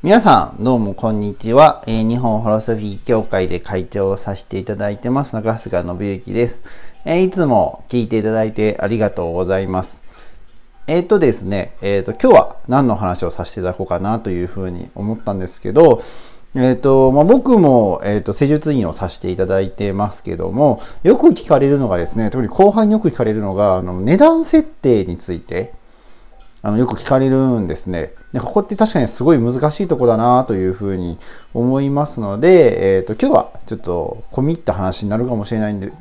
皆さん、どうもこんにちは。えー、日本ホロソフィー協会で会長をさせていただいてます、中菅信之です。えー、いつも聞いていただいてありがとうございます。えっ、ー、とですね、えっ、と、今日は何の話をさせていただこうかなというふうに思ったんですけど、えっ、と、まあ、僕も、えっ、と、施術院をさせていただいてますけども、よく聞かれるのがですね、特に後半によく聞かれるのが、あの、値段設定について、あのよく聞かれるんですねで。ここって確かにすごい難しいとこだなというふうに思いますので、えっ、ー、と今日はちょっと込み入った話になるかもしれないんで、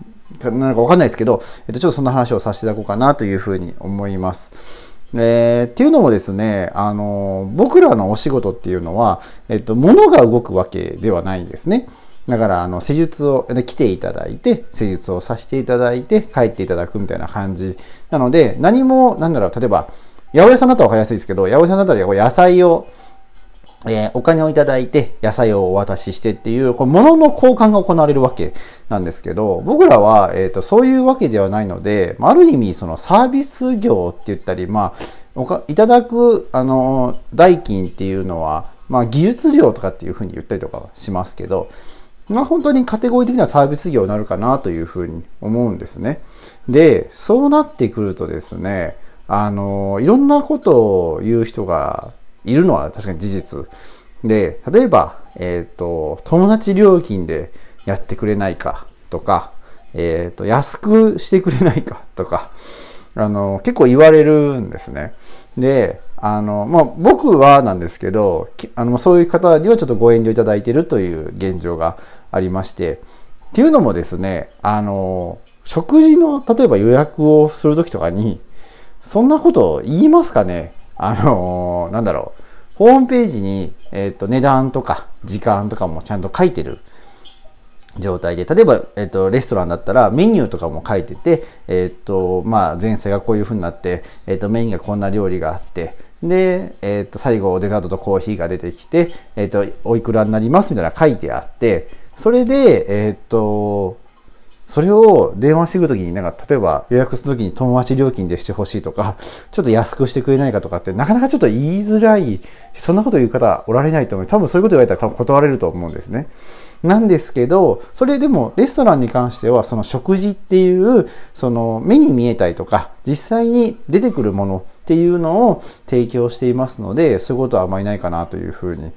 なのかわかんないですけど、えっ、ー、とちょっとそんな話をさせていただこうかなというふうに思います。えー、っていうのもですね、あの僕らのお仕事っていうのは、えっ、と、物が動くわけではないんですね。だから、あの、施術を、来ていただいて、施術をさせていただいて、帰っていただくみたいな感じ。なので、何も、なんだろう、例えば、八百屋さんだと分かりやすいですけど、八百屋さんだったら野菜を、えー、お金をいただいて野菜をお渡ししてっていう、これ物の交換が行われるわけなんですけど、僕らは、えーと、そういうわけではないので、ある意味そのサービス業って言ったり、まあ、いただく、あの、代金っていうのは、まあ、技術料とかっていうふうに言ったりとかはしますけど、まあ、本当にカテゴリー的にはサービス業になるかなというふうに思うんですね。で、そうなってくるとですね、あの、いろんなことを言う人がいるのは確かに事実。で、例えば、えっ、ー、と、友達料金でやってくれないかとか、えっ、ー、と、安くしてくれないかとか、あの、結構言われるんですね。で、あの、まあ、僕はなんですけど、あの、そういう方にはちょっとご遠慮いただいているという現状がありまして、っていうのもですね、あの、食事の、例えば予約をするときとかに、そんなこと言いますかねあのー、なんだろう。ホームページに、えっ、ー、と、値段とか、時間とかもちゃんと書いてる状態で、例えば、えっ、と、レストランだったらメニューとかも書いてて、えっ、と、まあ、前菜がこういう風になって、えっ、と、メインがこんな料理があって、で、えっ、と、最後、デザートとコーヒーが出てきて、えっ、と、おいくらになりますみたいな書いてあって、それで、えっ、と、それを電話してくるときに、なんか、例えば予約するときに友達料金でしてほしいとか、ちょっと安くしてくれないかとかって、なかなかちょっと言いづらい、そんなこと言う方おられないと思う。多分そういうこと言われたら多分断れると思うんですね。なんですけど、それでもレストランに関しては、その食事っていう、その目に見えたりとか、実際に出てくるものっていうのを提供していますので、そういうことはあまりないかなというふうに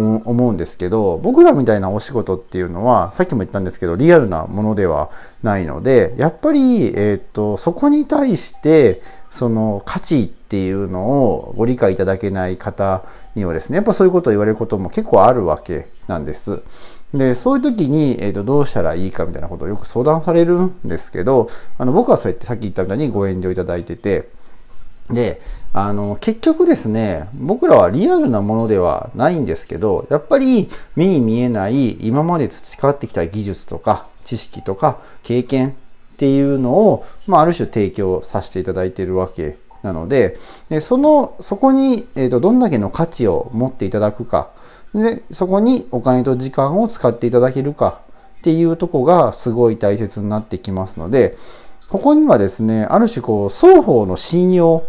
思うんですけど僕らみたいなお仕事っていうのはさっきも言ったんですけどリアルなものではないのでやっぱり、えーと、そこに対してその価値っていうのをご理解いただけない方にはですねやっぱそういうことを言われることも結構あるわけなんです。でそういう時に、えーとどうしたらいいかみたいなことをよく相談されるんですけどあの僕はそうやってさっき言ったみたいにご遠慮いただいててで、あの、結局ですね、僕らはリアルなものではないんですけど、やっぱり目に見えない今まで培ってきた技術とか知識とか経験っていうのを、まあ、ある種提供させていただいているわけなので、でその、そこに、えーと、とどんだけの価値を持っていただくか、で、そこにお金と時間を使っていただけるかっていうとこがすごい大切になってきますので、ここにはですね、ある種こう、双方の信用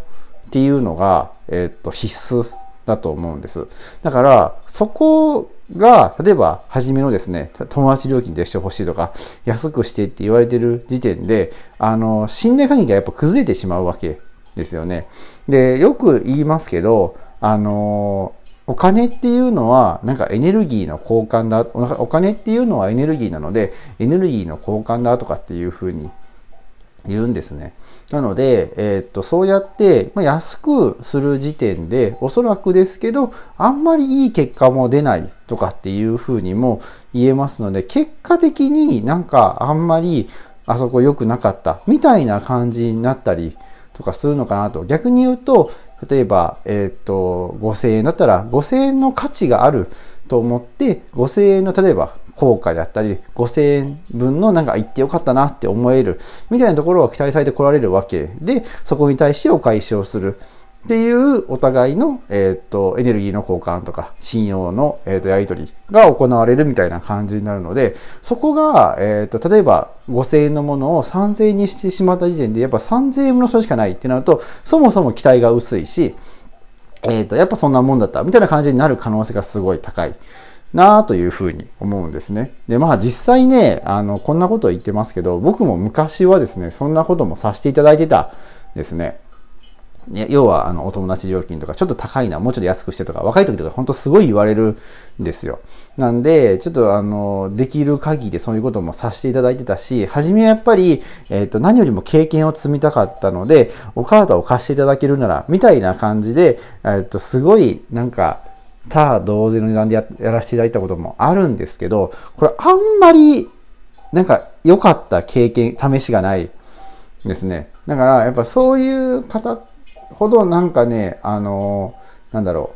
っていうのが、えっ、ー、と、必須だと思うんです。だから、そこが、例えば、初めのですね、友達料金でしてほしいとか、安くしてって言われてる時点で、あの、信頼関係がやっぱ崩れてしまうわけですよね。で、よく言いますけど、あの、お金っていうのは、なんかエネルギーの交換だ、お金っていうのはエネルギーなので、エネルギーの交換だとかっていうふうに言うんですね。なので、えー、っと、そうやって、まあ、安くする時点で、おそらくですけど、あんまりいい結果も出ないとかっていうふうにも言えますので、結果的になんかあんまりあそこ良くなかったみたいな感じになったりとかするのかなと。逆に言うと、例えば、えっ、と、5000円だったら、5000円の価値があると思って、5000円の、例えば、効果であったり、5000円分のなんか行ってよかったなって思える、みたいなところは期待されてこられるわけで、そこに対してお返しをする。っていうお互いの、えっ、ー、とエネルギーの交換とか信用の、えっ、ー、とやり取りが行われるみたいな感じになるのでそこが、えっ、ー、と例えば5000円のものを3000円にしてしまった時点でやっぱ3000円のそしかないってなるとそもそも期待が薄いし、えっとやっぱそんなもんだったみたいな感じになる可能性がすごい高い。なというふうに思うんですね。で、まあ実際ね、あの、こんなこと言ってますけど、僕も昔はですね、そんなこともさせていただいてたですね。ね要は、あの、お友達料金とか、ちょっと高いな、もうちょっと安くしてとか、若い時とか、ほんとすごい言われるんですよ。なんで、ちょっと、あの、できる限りでそういうこともさせていただいてたし、初めはやっぱり、えっ、ー、と、何よりも経験を積みたかったので、お体を貸していただけるなら、みたいな感じで、えっ、ー、と、すごい、なんか、た同時の値段でややらせていただいたこともあるんですけど、これあんまりなんか良かった経験、試しがないですね。だからやっぱそういう方ほどなんかね、あの、なんだろ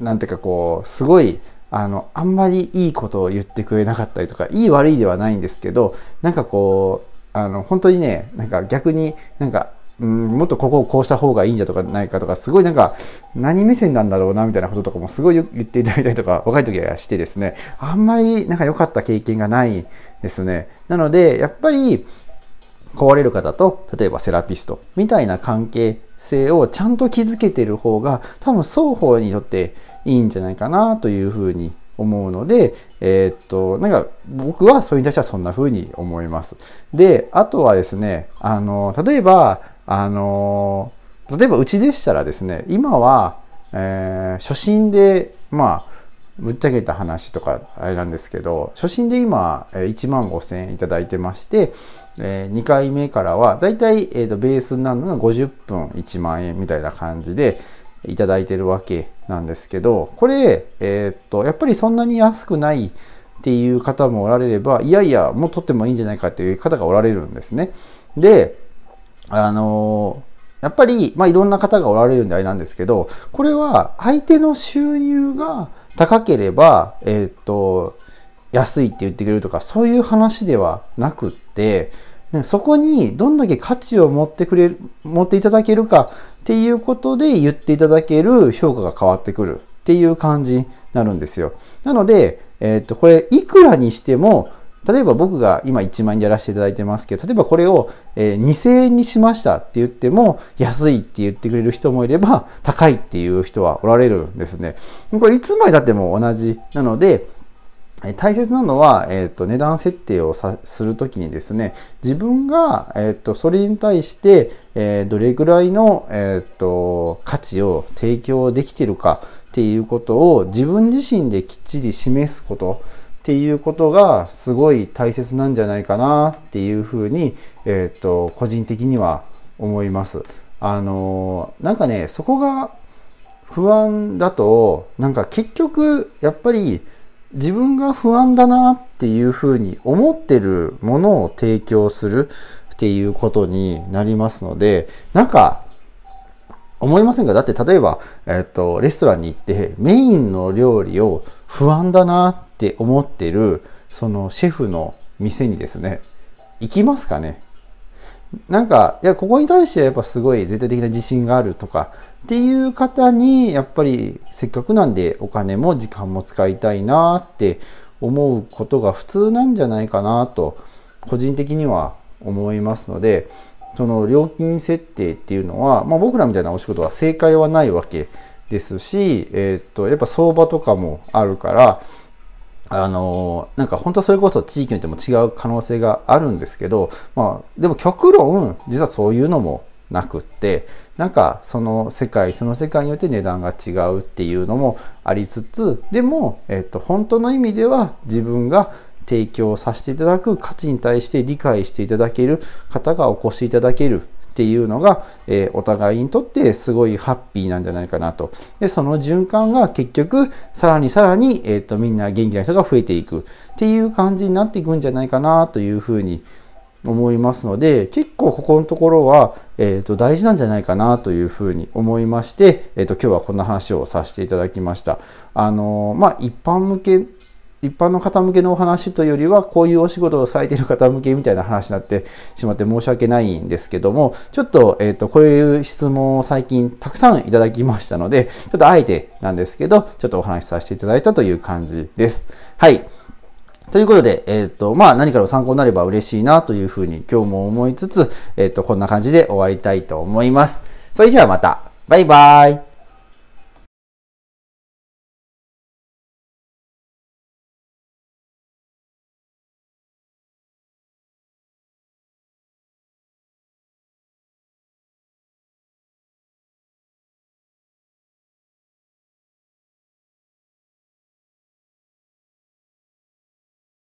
う、なんていうかこう、すごい、あの、あんまりいいことを言ってくれなかったりとか、いい悪いではないんですけど、なんかこう、あの、本当にね、なんか逆になんかうん、もっとここをこうした方がいいんじゃとかないかとか、すごいなんか、何目線なんだろうな、みたいなこととかもすごい言っていただいたりとか、若い時はしてですね、あんまりなんか良かった経験がないですね。なので、やっぱり、壊れる方と、例えばセラピストみたいな関係性をちゃんと築けてる方が、多分双方にとっていいんじゃないかなというふうに思うので、えー、っと、なんか僕はそれに対してはそんな風に思います。で、あとはですね、あの、例えば、あのー、例えばうちでしたらですね、今は、えー、初心で、まあ、ぶっちゃけた話とかあれなんですけど、初心で今、1万5千円いただいてまして、えー、2回目からは、だいたい、えーと、とベースになるのが50分1万円みたいな感じで、いただいてるわけなんですけど、これ、えー、っと、やっぱりそんなに安くないっていう方もおられれば、いやいや、もう取ってもいいんじゃないかっていう方がおられるんですね。で、あのやっぱり、まあ、いろんな方がおられるんであれなんですけど、これは相手の収入が高ければ、えー、っと、安いって言ってくれるとか、そういう話ではなくって、ね、そこにどんだけ価値を持ってくれる、持っていただけるかっていうことで言っていただける評価が変わってくるっていう感じになるんですよ。なので、えー、っと、これ、いくらにしても、例えば僕が今1万円でやらせていただいてますけど、例えばこれを、2000円にしましたって言っても、安いって言ってくれる人もいれば、高いっていう人はおられるんですね。これいつまでたっても同じなので、大切なのは、えっ、ー、と、値段設定をするときにですね、自分が、えっ、ー、と、それに対して、えー、どれぐらいの、えっ、と、価値を提供できてるかっていうことを自分自身できっちり示すこと。っていうことがすごい大切なんじゃないかなっていうふうに、えっ、ー、と、個人的には思います。あのー、なんかね、そこが不安だと、なんか結局、やっぱり自分が不安だなっていうふうに思ってるものを提供するっていうことになりますので、なんか思いませんかだって例えば、えっと、レストランに行ってメインの料理を不安だなって思ってる、そのシェフの店にですね、行きますかねなんか、いや、ここに対してはやっぱすごい絶対的な自信があるとかっていう方に、やっぱりせっかくなんでお金も時間も使いたいなって思うことが普通なんじゃないかなと、個人的には思いますので、その料金設定っていうのは、まあ僕らみたいなお仕事は正解はないわけですし、えー、っと、やっぱ相場とかもあるから、あのなんか本当それこそ地域によっても違う可能性があるんですけど、まあ、でも極論、実はそういうのもなくって、なんかその世界、その世界によって値段が違うっていうのもありつつ、でも、えっと、本当の意味では自分が提供させていただく価値に対して理解していただける方がお越しいただけるっていうのが、えお互いにとってすごいハッピーなんじゃないかなと。で、その循環が結局、さらにさらに、えっ、と、みんな元気な人が増えていくっていう感じになっていくんじゃないかなというふうに思いますので、結構ここのところは、えっ、ー、と、大事なんじゃないかなというふうに思いまして、えっ、ー、と、今日はこんな話をさせていただきました。あのー、まあ、一般向け一般の方向けのお話というよりは、こういうお仕事をされている方向けみたいな話になってしまって申し訳ないんですけども、ちょっと、えっ、ー、と、こういう質問を最近たくさんいただきましたので、ちょっとあえてなんですけど、ちょっとお話しさせていただいたという感じです。はい。ということで、えっ、ー、と、まあ、何かの参考になれば嬉しいなというふうに今日も思いつつ、えっ、ー、と、こんな感じで終わりたいと思います。それじゃあまた。バイバーイ。